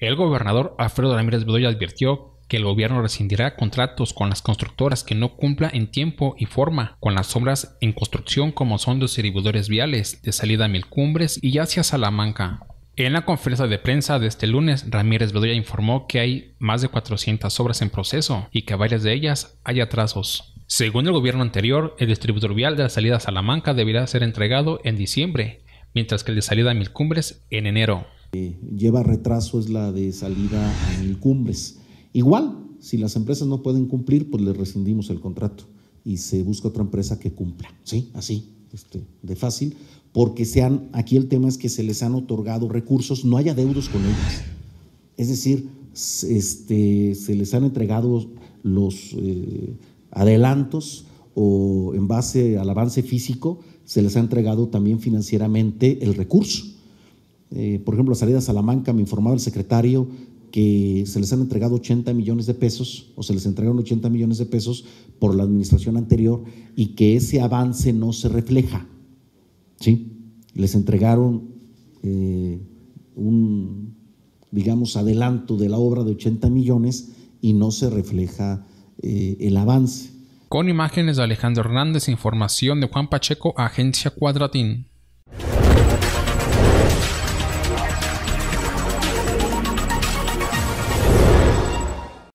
El gobernador Alfredo Ramírez Bedoya advirtió que el gobierno rescindirá contratos con las constructoras que no cumpla en tiempo y forma con las obras en construcción como son los distribuidores viales de salida a Mil Cumbres y hacia Salamanca. En la conferencia de prensa de este lunes, Ramírez Bedoya informó que hay más de 400 obras en proceso y que varias de ellas hay atrasos. Según el gobierno anterior, el distribuidor vial de la salida a Salamanca deberá ser entregado en diciembre, mientras que el de salida a Mil Cumbres en enero lleva retraso es la de salida a mil cumbres. Igual, si las empresas no pueden cumplir, pues les rescindimos el contrato y se busca otra empresa que cumpla. ¿Sí? Así, este, de fácil, porque sean aquí el tema es que se les han otorgado recursos, no haya deudos con ellos Es decir, este, se les han entregado los eh, adelantos o en base al avance físico, se les ha entregado también financieramente el recurso eh, por ejemplo, la salida a Salamanca me informaba el secretario que se les han entregado 80 millones de pesos o se les entregaron 80 millones de pesos por la administración anterior y que ese avance no se refleja. ¿Sí? Les entregaron eh, un, digamos, adelanto de la obra de 80 millones y no se refleja eh, el avance. Con imágenes de Alejandro Hernández, información de Juan Pacheco, Agencia Cuadratín.